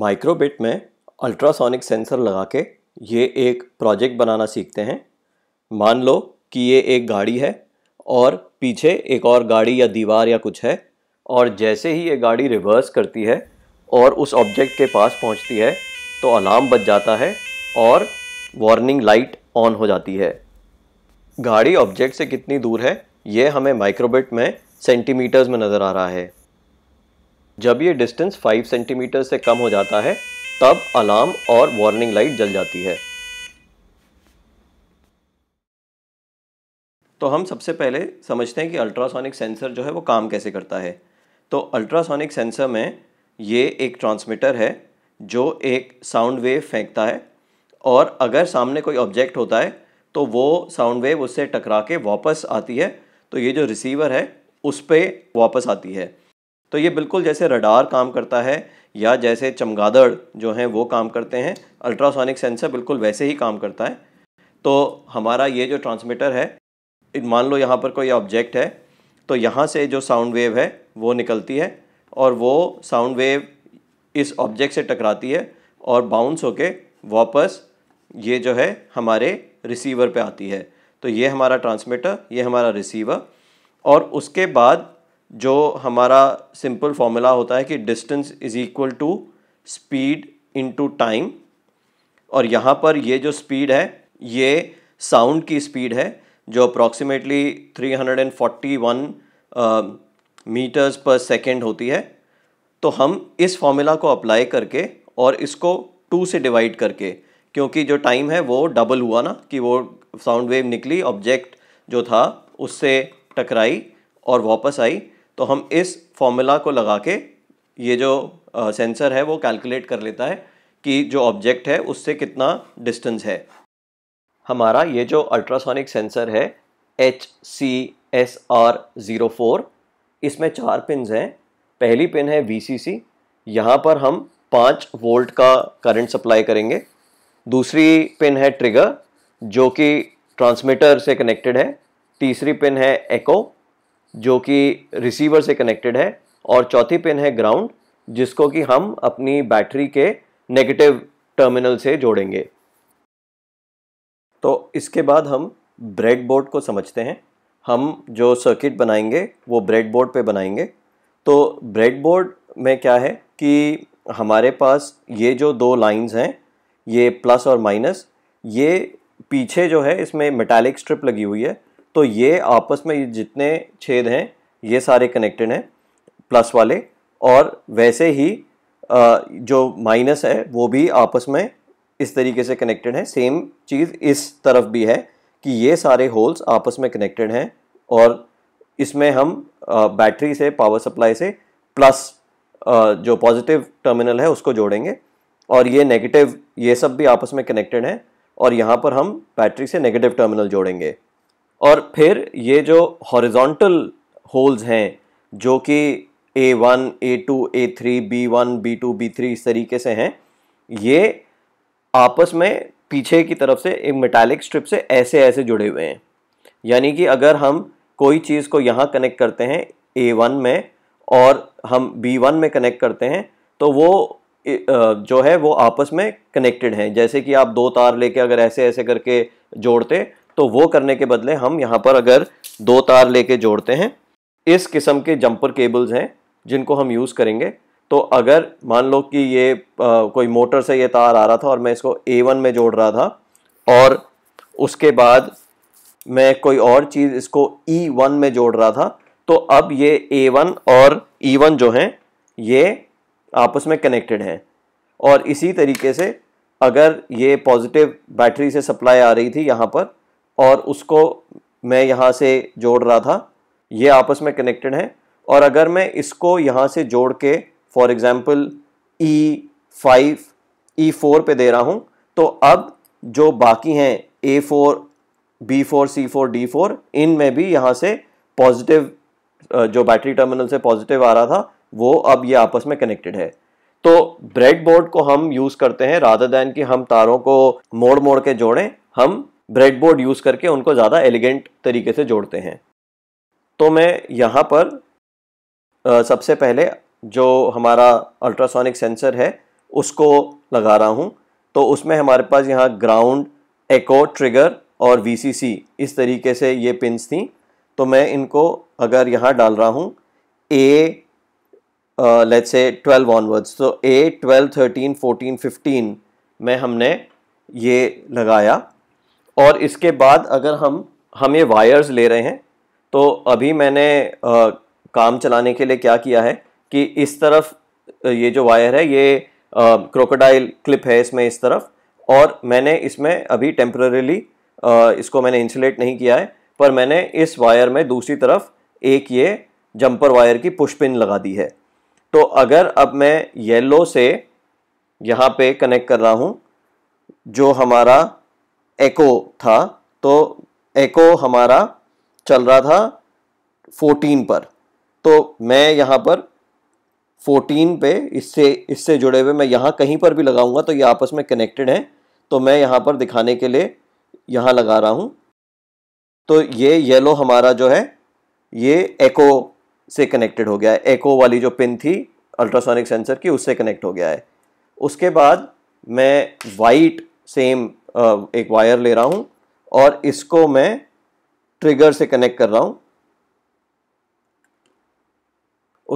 माइक्रोबिट में ultrasonic sensor लगा के ये एक प्रोजेक्ट बनाना सीखते हैं मान लो कि ये एक गाड़ी है और पीछे एक और गाड़ी या दीवार या कुछ है और जैसे ही ये गाड़ी रिवर्स करती है और उस ऑब्जेक्ट के पास पहुंचती है तो अलार्म बज जाता है और वार्निंग लाइट ऑन हो जाती है गाड़ी ऑब्जेक्ट से कितनी दूर है ये हमें माइक्रोबिट में सेंटीमीटर्स में नज़र आ रहा है जब ये डिस्टेंस 5 सेंटीमीटर से कम हो जाता है तब अलार्म और वार्निंग लाइट जल जाती है तो हम सबसे पहले समझते हैं कि अल्ट्रासोनिक सेंसर जो है वो काम कैसे करता है तो अल्ट्रासोनिक सेंसर में ये एक ट्रांसमीटर है जो एक साउंड वेव फेंकता है और अगर सामने कोई ऑब्जेक्ट होता है तो वो साउंड वेव उससे टकरा के वापस आती है तो ये जो रिसीवर है उस पर वापस आती है तो ये बिल्कुल जैसे रडार काम करता है या जैसे चमगादड़ जो हैं वो काम करते हैं अल्ट्रासोनिक सेंसर बिल्कुल वैसे ही काम करता है तो हमारा ये जो ट्रांसमीटर है मान लो यहाँ पर कोई ऑब्जेक्ट है तो यहाँ से जो साउंड वेव है वो निकलती है और वो साउंड वेव इस ऑब्जेक्ट से टकराती है और बाउंस होके वापस ये जो है हमारे रिसीवर पे आती है तो ये हमारा ट्रांसमीटर ये हमारा रिसीवर और उसके बाद जो हमारा सिंपल फॉर्मूला होता है कि distance is equal to speed into time और यहाँ पर ये जो स्पीड है ये साउंड की स्पीड है जो अप्रॉक्सीमेटली 341 मीटर्स पर सेकेंड होती है तो हम इस फॉर्मूला को अप्लाई करके और इसको टू से डिवाइड करके क्योंकि जो टाइम है वो डबल हुआ ना कि वो साउंड वेव निकली ऑब्जेक्ट जो था उससे टकराई और वापस आई तो हम इस फॉर्मूला को लगा के ये जो सेंसर है वो कैलकुलेट कर लेता है कि जो ऑब्जेक्ट है उससे कितना डिस्टेंस है हमारा ये जो अल्ट्रासोनिक सेंसर है H C S R zero four इसमें चार पिन हैं पहली पिन है वी सी सी यहाँ पर हम पाँच वोल्ट का करंट सप्लाई करेंगे दूसरी पिन है ट्रिगर जो कि ट्रांसमीटर से कनेक्टेड है तीसरी पिन है एको जो कि रिसीवर से कनेक्टेड है और चौथी पिन है ग्राउंड जिसको कि हम अपनी बैटरी के नेगेटिव टर्मिनल से जोड़ेंगे तो इसके बाद हम ब्रेड बोर्ड को समझते हैं हम जो सर्किट बनाएंगे वो ब्रेड बोर्ड पे बनाएंगे तो ब्रेड बोर्ड में क्या है कि हमारे पास ये जो दो लाइंस हैं ये प्लस और माइनस ये पीछे जो है इसमें मेटालिक स्ट्रिप लगी हुई है तो ये आपस में ये जितने छेद हैं ये सारे कनेक्टेड हैं प्लस वाले और वैसे ही जो माइनस है वो भी आपस में इस तरीके से कनेक्टेड है सेम चीज़ इस तरफ भी है कि ये सारे होल्स आपस में कनेक्टेड हैं और इसमें हम बैटरी से पावर सप्लाई से प्लस जो पॉजिटिव टर्मिनल है उसको जोड़ेंगे और ये नेगेटिव ये सब भी आपस में कनेक्टेड हैं और यहाँ पर हम बैटरी से नेगेटिव टर्मिनल जोड़ेंगे और फिर ये जो हॉरिजॉन्टल होल्स हैं जो कि A one A two A three B one B two B three इस तरीके से हैं ये आपस में पीछे की तरफ से एक मेटालिक स्ट्रिप से ऐसे ऐसे जुड़े हुए हैं यानी कि अगर हम कोई चीज़ को यहाँ कनेक्ट करते हैं ए वन में और हम बी वन में कनेक्ट करते हैं तो वो जो है वो आपस में कनेक्टेड हैं जैसे कि आप दो तार लेके अगर ऐसे ऐसे करके जोड़ते तो वो करने के बदले हम यहाँ पर अगर दो तार लेके जोड़ते हैं इस किस्म के जंपर केबल्स हैं जिनको हम यूज़ करेंगे तो अगर मान लो कि ये आ, कोई मोटर से ये तार आ रहा था और मैं इसको ए वन में जोड़ रहा था और उसके बाद मैं कोई और चीज़ इसको ई e वन में जोड़ रहा था तो अब ये ए वन और ई e वन जो हैं ये आपस में कनेक्टेड हैं और इसी तरीके से अगर ये पॉजिटिव बैटरी से सप्लाई आ रही थी यहाँ पर और उसको मैं यहाँ से जोड़ रहा था ये आपस में कनेक्टेड है और अगर मैं इसको यहाँ से जोड़ के for example E five E four पर दे रहा हूँ तो अब जो बाकी हैं A four B four C four D four इन में भी यहाँ से पॉजिटिव जो बैटरी टर्मिनल से पॉजिटिव आ रहा था वो अब ये आपस में कनेक्टेड है तो ब्रेड बोर्ड को हम यूज़ करते हैं राधा दैन कि हम तारों को मोड़ मोड़ के जोड़ें हम ब्रेडबोर्ड यूज़ करके उनको ज़्यादा एलिगेंट तरीके से जोड़ते हैं तो मैं यहाँ पर आ, सबसे पहले जो हमारा अल्ट्रासोनिक सेंसर है उसको लगा रहा हूँ तो उसमें हमारे पास यहाँ ग्राउंड एको ट्रिगर और वी इस तरीके से ये पिंस थी तो मैं इनको अगर यहाँ डाल रहा हूँ ए लेट से ट्वेल्व ऑनवर्ड्स तो A twelve thirteen fourteen fifteen में हमने ये लगाया और इसके बाद अगर हम हम ये वायर्स ले रहे हैं तो अभी मैंने आ, काम चलाने के लिए क्या किया है कि इस तरफ ये जो वायर है ये क्रोकोडाइल क्लिप है इसमें इस तरफ और मैंने इसमें अभी टेम्परली इसको मैंने इंसुलेट नहीं किया है पर मैंने इस वायर में दूसरी तरफ एक ये जंपर वायर की पुशपिन लगा दी है तो अगर अब मैं येलो से यहाँ पे कनेक्ट कर रहा हूँ जो हमारा एको था तो एको हमारा चल रहा था फोर्टीन पर तो मैं यहाँ पर 14 पे इससे इससे जुड़े हुए मैं यहाँ कहीं पर भी लगाऊंगा तो ये आपस में कनेक्टेड हैं तो मैं यहाँ पर दिखाने के लिए यहाँ लगा रहा हूँ तो ये येलो हमारा जो है ये एको से कनेक्टेड हो गया है एको वाली जो पिन थी अल्ट्रासोनिक सेंसर की उससे कनेक्ट हो गया है उसके बाद मैं वाइट सेम एक वायर ले रहा हूँ और इसको मैं ट्रिगर से कनेक्ट कर रहा हूँ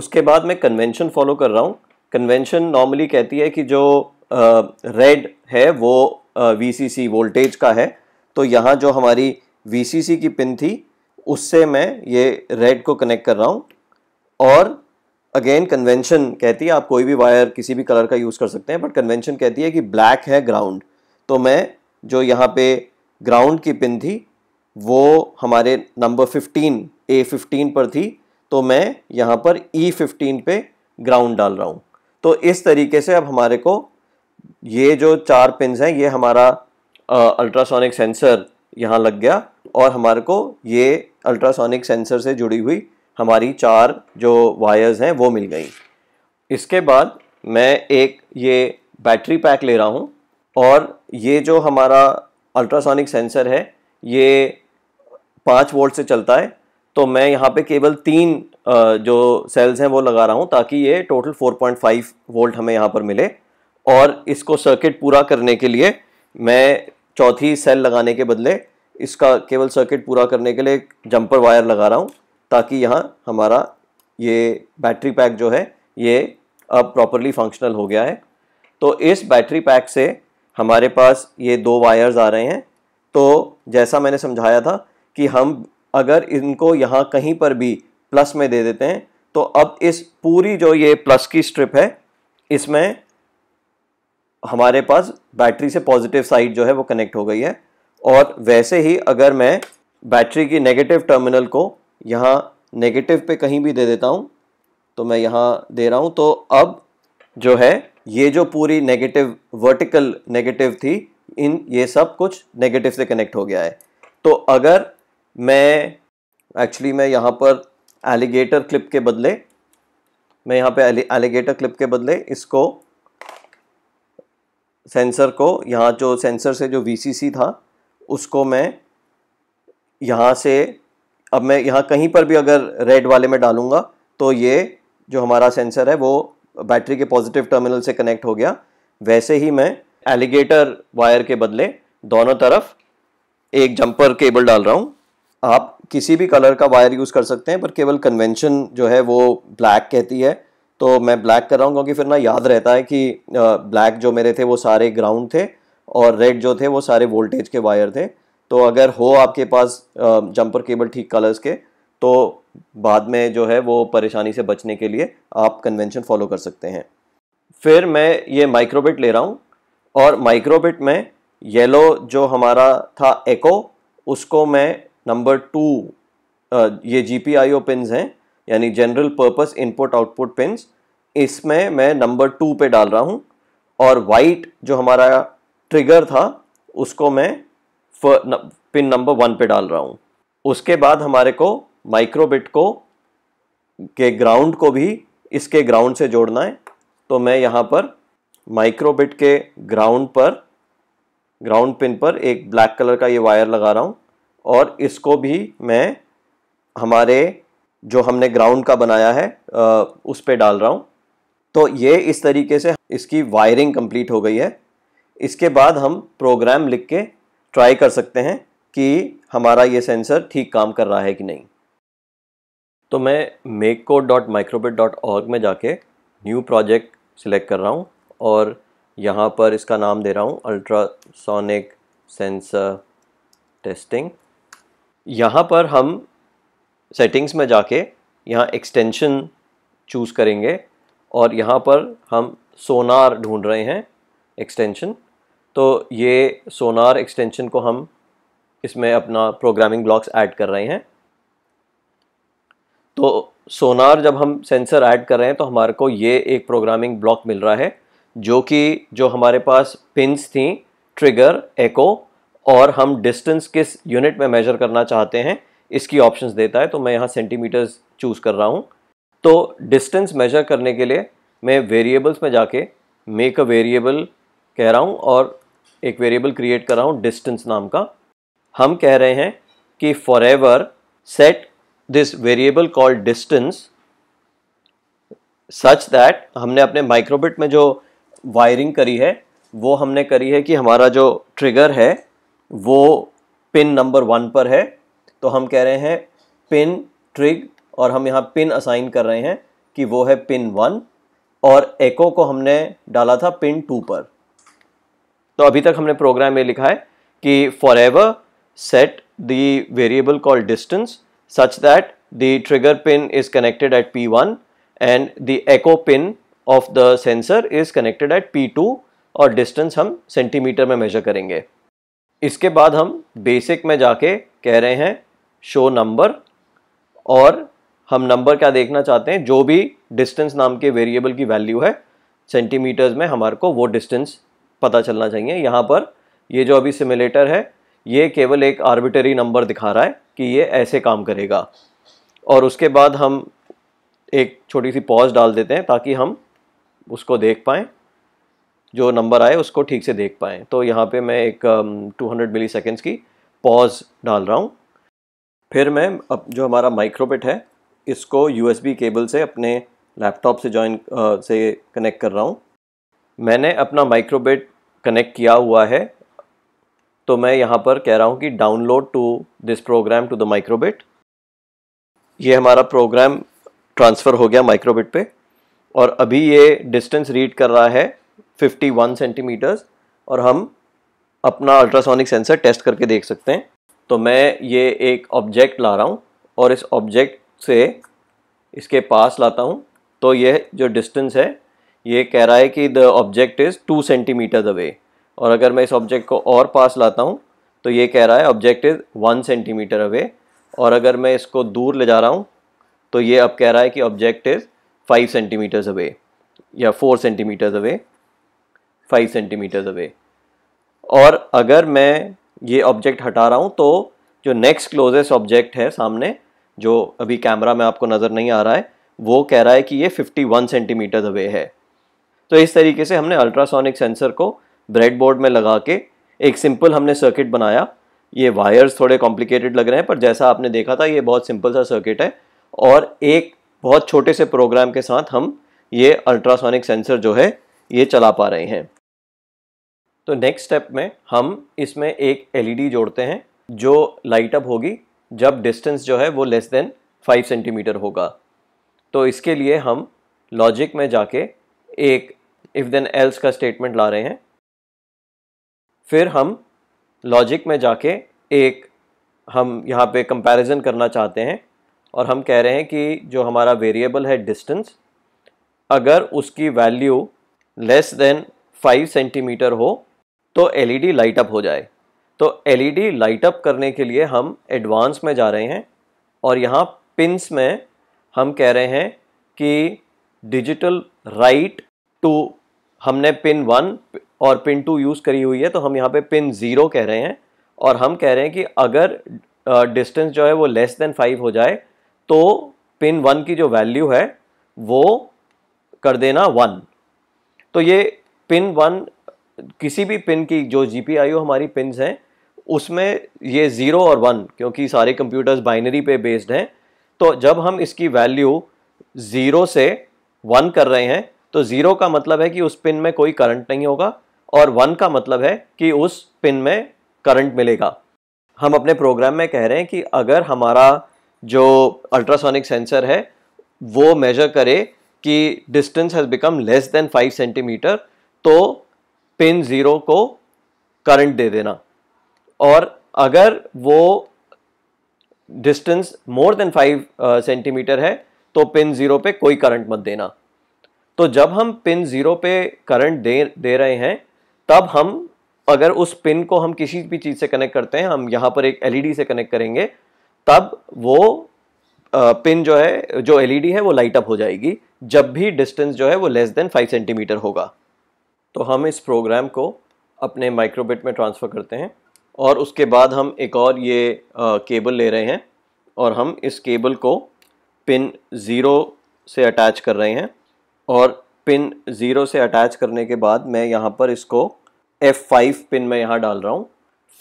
उसके बाद मैं कन्वेंशन फॉलो कर रहा हूँ कन्वेंशन नॉर्मली कहती है कि जो रेड है वो वी वोल्टेज का है तो यहाँ जो हमारी वी की पिन थी उससे मैं ये रेड को कनेक्ट कर रहा हूँ और अगेन कन्वेंशन कहती है आप कोई भी वायर किसी भी कलर का यूज़ कर सकते हैं बट कन्वेंशन कहती है कि ब्लैक है ग्राउंड तो मैं जो यहाँ पे ग्राउंड की पिन थी वो हमारे नंबर 15 15 पर थी तो मैं यहाँ पर ई e 15 पे ग्राउंड डाल रहा हूँ तो इस तरीके से अब हमारे को ये जो चार पिन हैं ये हमारा अल्ट्रासोनिक सेंसर यहाँ लग गया और हमारे को ये अल्ट्रासोनिक सेंसर से जुड़ी हुई हमारी चार जो वायर्स हैं वो मिल गई इसके बाद मैं एक ये बैटरी पैक ले रहा हूँ और ये जो हमारा अल्ट्रासोनिक सेंसर है ये पाँच वोल्ट से चलता है तो मैं यहाँ पे केवल तीन जो सेल्स हैं वो लगा रहा हूँ ताकि ये टोटल 4.5 वोल्ट हमें यहाँ पर मिले और इसको सर्किट पूरा करने के लिए मैं चौथी सेल लगाने के बदले इसका केवल सर्किट पूरा करने के लिए जंपर वायर लगा रहा हूँ ताकि यहाँ हमारा ये बैटरी पैक जो है ये अब प्रॉपरली फंक्शनल हो गया है तो इस बैटरी पैक से हमारे पास ये दो वायर्स आ रहे हैं तो जैसा मैंने समझाया था कि हम अगर इनको यहाँ कहीं पर भी प्लस में दे देते हैं तो अब इस पूरी जो ये प्लस की स्ट्रिप है इसमें हमारे पास बैटरी से पॉजिटिव साइड जो है वो कनेक्ट हो गई है और वैसे ही अगर मैं बैटरी की नेगेटिव टर्मिनल को यहाँ नेगेटिव पे कहीं भी दे देता हूँ तो मैं यहाँ दे रहा हूँ तो अब जो है ये जो पूरी नेगेटिव वर्टिकल नेगेटिव थी इन ये सब कुछ नेगेटिव से कनेक्ट हो गया है तो अगर मैं एक्चुअली मैं यहाँ पर एलिगेटर क्लिप के बदले मैं यहाँ पे एलिगेटर क्लिप के बदले इसको सेंसर को यहाँ जो सेंसर से जो वीसीसी था उसको मैं यहाँ से अब मैं यहाँ कहीं पर भी अगर रेड वाले में डालूँगा तो ये जो हमारा सेंसर है वो बैटरी के पॉजिटिव टर्मिनल से कनेक्ट हो गया वैसे ही मैं एलिगेटर वायर के बदले दोनों तरफ एक जंपर केबल डाल रहा हूँ आप किसी भी कलर का वायर यूज़ कर सकते हैं पर केवल कन्वेंशन जो है वो ब्लैक कहती है तो मैं ब्लैक कर रहा हूँ क्योंकि फिर ना याद रहता है कि ब्लैक जो मेरे थे वो सारे ग्राउंड थे और रेड जो थे वो सारे वोल्टेज के वायर थे तो अगर हो आपके पास जंपर केबल ठीक कलर्स के तो बाद में जो है वो परेशानी से बचने के लिए आप कन्वेंशन फॉलो कर सकते हैं फिर मैं ये माइक्रोबिट ले रहा हूँ और माइक्रोबिट में येलो जो हमारा था एको उसको मैं नंबर टू ये G P I O pins हैं यानी general purpose input output pins इसमें मैं नंबर टू पे डाल रहा हूँ और वाइट जो हमारा ट्रिगर था उसको मैं पिन नंबर वन पे डाल रहा हूँ उसके बाद हमारे को माइक्रोबिट को के ग्राउंड को भी इसके ग्राउंड से जोड़ना है तो मैं यहाँ पर माइक्रोबिट के ग्राउंड पर ग्राउंड पिन पर एक ब्लैक कलर का ये वायर लगा रहा हूँ और इसको भी मैं हमारे जो हमने ग्राउंड का बनाया है आ, उस पर डाल रहा हूँ तो ये इस तरीके से इसकी वायरिंग कंप्लीट हो गई है इसके बाद हम प्रोग्राम लिख के ट्राई कर सकते हैं कि हमारा ये सेंसर ठीक काम कर रहा है कि नहीं तो मैं make code dot microbit dot org में जाके न्यू प्रोजेक्ट सिलेक्ट कर रहा हूँ और यहाँ पर इसका नाम दे रहा हूँ अल्ट्रासोनिक सेंसर टेस्टिंग यहाँ पर हम सेटिंग्स में जाके यहाँ एक्सटेंशन चूज़ करेंगे और यहाँ पर हम सोनार ढूंढ रहे हैं एक्सटेंशन तो ये सोनार एक्सटेंशन को हम इसमें अपना प्रोग्रामिंग ब्लॉक्स ऐड कर रहे हैं तो सोनार जब हम सेंसर ऐड कर रहे हैं तो हमारे को ये एक प्रोग्रामिंग ब्लॉक मिल रहा है जो कि जो हमारे पास पिंस थी ट्रिगर एको और हम डिस्टेंस किस यूनिट में मेजर करना चाहते हैं इसकी ऑप्शंस देता है तो मैं यहाँ सेंटीमीटर्स चूज़ कर रहा हूँ तो डिस्टेंस मेजर करने के लिए मैं वेरिएबल्स में जाके मेक अ वेरिएबल कह रहा हूँ और एक वेरिएबल क्रिएट कर रहा हूँ डिस्टेंस नाम का हम कह रहे हैं कि forever set this variable called distance such that हमने अपने माइक्रोबिट में जो वायरिंग करी है वो हमने करी है कि हमारा जो ट्रिगर है वो पिन नंबर वन पर है तो हम कह रहे हैं पिन ट्रिग और हम यहाँ पिन असाइन कर रहे हैं कि वो है पिन वन और एको को हमने डाला था पिन टू पर तो अभी तक हमने प्रोग्राम में लिखा है कि forever set the variable call distance such that the trigger pin is connected at P1 and the echo pin of the sensor is connected at P2 और डिस्टेंस हम सेंटीमीटर में मेजर करेंगे इसके बाद हम बेसिक में जाके कह रहे हैं शो नंबर और हम नंबर क्या देखना चाहते हैं जो भी डिस्टेंस नाम के वेरिएबल की वैल्यू है सेंटीमीटर्स में हमारे को वो डिस्टेंस पता चलना चाहिए यहाँ पर ये जो अभी सिमुलेटर है ये केवल एक आर्बिटरी नंबर दिखा रहा है कि ये ऐसे काम करेगा और उसके बाद हम एक छोटी सी पॉज डाल देते हैं ताकि हम उसको देख पाएँ जो नंबर आए उसको ठीक से देख पाएँ तो यहाँ पे मैं एक टू हंड्रेड मिली सेकेंड्स की पॉज डाल रहा हूँ फिर मैं अब जो हमारा माइक्रोबिट है इसको यू केबल से अपने लैपटॉप से जॉइन से कनेक्ट कर रहा हूँ मैंने अपना माइक्रोबिट कनेक्ट किया हुआ है तो मैं यहाँ पर कह रहा हूँ कि download to this program to the microbit ये हमारा प्रोग्राम ट्रांसफ़र हो गया माइक्रोबिट पे और अभी ये डिस्टेंस रीड कर रहा है 51 सेंटीमीटर्स और हम अपना अल्ट्रासोनिक सेंसर टेस्ट करके देख सकते हैं तो मैं ये एक ऑब्जेक्ट ला रहा हूँ और इस ऑब्जेक्ट से इसके पास लाता हूँ तो यह जो डिस्टेंस है ये कह रहा है कि the object is two centimetres away और अगर मैं इस ऑब्जेक्ट को और पास लाता हूँ तो ये कह रहा है object is one centimetre away और अगर मैं इसको दूर ले जा रहा हूँ तो ये अब कह रहा है कि object is five centimetres away या four centimetres away five centimetres away और अगर मैं ये ऑब्जेक्ट हटा रहा हूँ तो जो नेक्स्ट क्लोजेस्ट ऑब्जेक्ट है सामने जो अभी कैमरा में आपको नज़र नहीं आ रहा है वो कह रहा है कि ये 51 सेंटीमीटर अवे है तो इस तरीके से हमने अल्ट्रासोनिक सेंसर को ब्रेड बोर्ड में लगा के एक सिंपल हमने सर्किट बनाया ये वायर्स थोड़े कॉम्प्लिकेटेड लग रहे हैं पर जैसा आपने देखा था ये बहुत सिंपल सा सर्किट है और एक बहुत छोटे से प्रोग्राम के साथ हम ये अल्ट्रासोनिक सेंसर जो है ये चला पा रहे हैं तो नेक्स्ट स्टेप में हम इसमें एक एलईडी जोड़ते हैं जो लाइट अप होगी जब डिस्टेंस जो है वो लेस देन फाइव सेंटीमीटर होगा तो इसके लिए हम लॉजिक में जाके एक इफ़ देन एल्स का स्टेटमेंट ला रहे हैं फिर हम लॉजिक में जाके एक हम यहाँ पे कंपैरिजन करना चाहते हैं और हम कह रहे हैं कि जो हमारा वेरिएबल है डिस्टेंस अगर उसकी value less than five centimetre हो तो एलईडी लाइट अप हो जाए तो एलईडी लाइट अप करने के लिए हम एडवांस में जा रहे हैं और यहाँ पिंस में हम कह रहे हैं कि डिजिटल राइट टू हमने पिन वन और पिन टू यूज़ करी हुई है तो हम यहाँ पे पिन ज़ीरो कह रहे हैं और हम कह रहे हैं कि अगर डिस्टेंस जो है वो लेस देन फाइव हो जाए तो पिन वन की जो वैल्यू है वो कर देना वन तो ये पिन वन किसी भी पिन की जो जी पी आई ओ हमारी पिन हैं उसमें ये ज़ीरो और वन क्योंकि सारे कंप्यूटर्स बाइनरी पे बेस्ड हैं तो जब हम इसकी वैल्यू ज़ीरो से वन कर रहे हैं तो ज़ीरो का मतलब है कि उस पिन में कोई करंट नहीं होगा और वन का मतलब है कि उस पिन में करंट मिलेगा हम अपने प्रोग्राम में कह रहे हैं कि अगर हमारा जो अल्ट्रासोनिक सेंसर है वो मेजर करे कि distance has become less than five centimetre तो पिन ज़ीरो को करंट दे देना और अगर वो distance more than five centimetre है तो पिन ज़ीरो पे कोई करंट मत देना तो जब हम पिन ज़ीरो पे करंट दे दे रहे हैं तब हम अगर उस पिन को हम किसी भी चीज़ से कनेक्ट करते हैं हम यहाँ पर एक एलईडी e से कनेक्ट करेंगे तब वो पिन जो है जो एलईडी e है वो लाइट अप हो जाएगी जब भी डिस्टेंस जो है वो लेस देन फाइव सेंटीमीटर होगा तो हम इस प्रोग्राम को अपने माइक्रोबिट में ट्रांसफ़र करते हैं और उसके बाद हम एक और ये आ, केबल ले रहे हैं और हम इस केबल को पिन ज़ीरो से अटैच कर रहे हैं और पिन ज़ीरो से अटैच करने के बाद मैं यहाँ पर इसको F5 पिन में यहाँ डाल रहा हूँ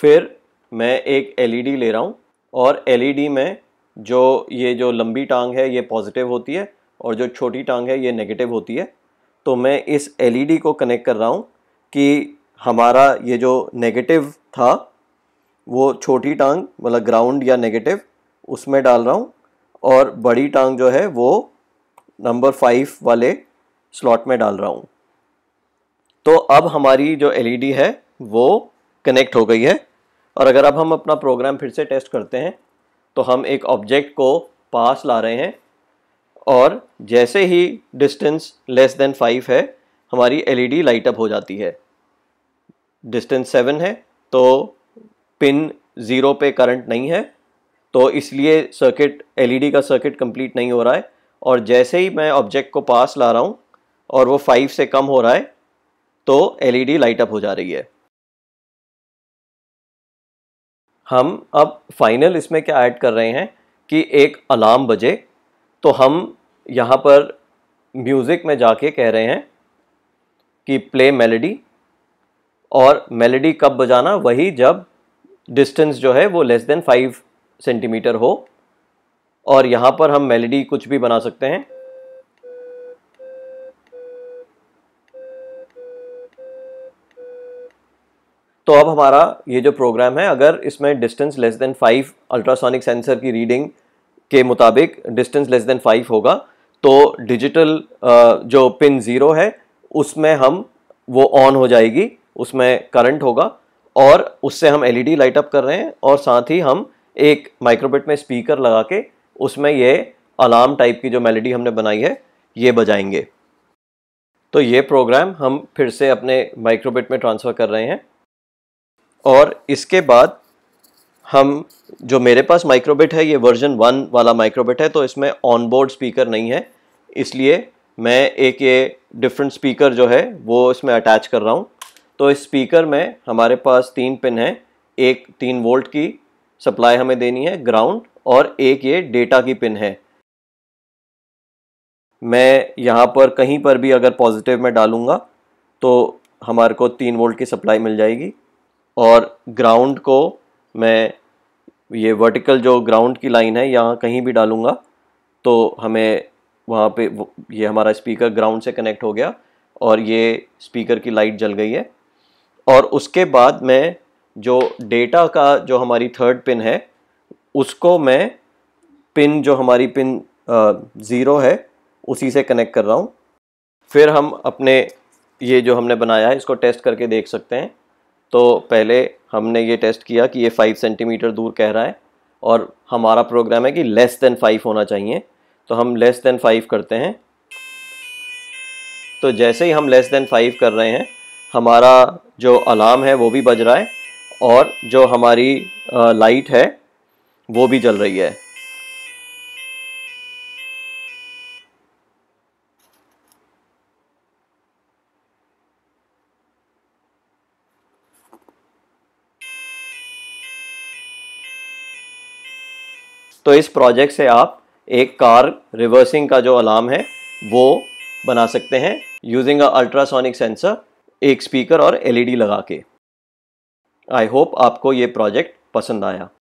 फिर मैं एक एलईडी e ले रहा हूँ और एलईडी e में जो ये जो लंबी टांग है ये पॉजिटिव होती है और जो छोटी टांग है ये नेगेटिव होती है तो मैं इस एलईडी e को कनेक्ट कर रहा हूँ कि हमारा ये जो नेगेटिव था वो छोटी टांग मतलब ग्राउंड या नेगेटिव उसमें डाल रहा हूँ और बड़ी टांग जो है वो नंबर फाइव वाले स्लॉट में डाल रहा हूँ तो अब हमारी जो एल e है वो कनेक्ट हो गई है और अगर अब हम अपना प्रोग्राम फिर से टेस्ट करते हैं तो हम एक ऑब्जेक्ट को पास ला रहे हैं और जैसे ही डिस्टेंस लेस देन फाइव है हमारी एलईडी लाइट अप हो जाती है डिस्टेंस सेवन है तो पिन ज़ीरो पे करंट नहीं है तो इसलिए सर्किट एलईडी e का सर्किट कंप्लीट नहीं हो रहा है और जैसे ही मैं ऑब्जेक्ट को पास ला रहा हूँ और वो फाइव से कम हो रहा है तो एलईडी लाइट अप हो जा रही है हम अब फाइनल इसमें क्या ऐड कर रहे हैं कि एक अलार्म बजे तो हम यहाँ पर म्यूज़िक में जाके कह रहे हैं कि प्ले मेलोडी और मेलोडी कब बजाना वही जब डिस्टेंस जो है वो लेस देन फाइव सेंटीमीटर हो और यहाँ पर हम मेलोडी कुछ भी बना सकते हैं तो अब हमारा ये जो प्रोग्राम है अगर इसमें distance less than five ultrasonic sensor की रीडिंग के मुताबिक डिस्टेंस लेस देन फाइव होगा तो डिजिटल uh, जो पिन ज़ीरो है उसमें हम वो ऑन हो जाएगी उसमें करंट होगा और उससे हम एलईडी लाइट अप कर रहे हैं और साथ ही हम एक माइक्रोबिट में स्पीकर लगा के उसमें ये अलार्म टाइप की जो मेलेडी हमने बनाई है ये बजाएंगे तो ये प्रोग्राम हम फिर से अपने माइक्रोबिट में ट्रांसफ़र कर रहे हैं और इसके बाद हम जो मेरे पास माइक्रोबिट है ये वर्जन वन वाला माइक्रोबिट है तो इसमें ऑनबोर्ड स्पीकर नहीं है इसलिए मैं एक ये डिफरेंट स्पीकर जो है वो इसमें अटैच कर रहा हूँ तो इस स्पीकर में हमारे पास तीन पिन हैं एक तीन वोल्ट की सप्लाई हमें देनी है ग्राउंड और एक ये डेटा की पिन है मैं यहाँ पर कहीं पर भी अगर पॉजिटिव में डालूँगा तो हमारे को तीन वोल्ट की सप्लाई मिल जाएगी और ग्राउंड को मैं ये वर्टिकल जो ग्राउंड की लाइन है यहाँ कहीं भी डालूँगा तो हमें वहाँ पे ये हमारा स्पीकर ग्राउंड से कनेक्ट हो गया और ये स्पीकर की लाइट जल गई है और उसके बाद मैं जो डेटा का जो हमारी थर्ड पिन है उसको मैं पिन जो हमारी पिन ज़ीरो है उसी से कनेक्ट कर रहा हूँ फिर हम अपने ये जो हमने बनाया है इसको टेस्ट करके देख सकते हैं तो पहले हमने ये टेस्ट किया कि ये फाइव सेंटीमीटर दूर कह रहा है और हमारा प्रोग्राम है कि लेस देन फाइव होना चाहिए तो हम लेस देन फाइव करते हैं तो जैसे ही हम लेस देन फाइव कर रहे हैं हमारा जो अलार्म है वो भी बज रहा है और जो हमारी लाइट है वो भी जल रही है तो इस प्रोजेक्ट से आप एक कार रिवर्सिंग का जो अलार्म है वो बना सकते हैं यूजिंग अ अल्ट्रासोनिक सेंसर एक स्पीकर और एलईडी e लगा के आई होप आपको ये प्रोजेक्ट पसंद आया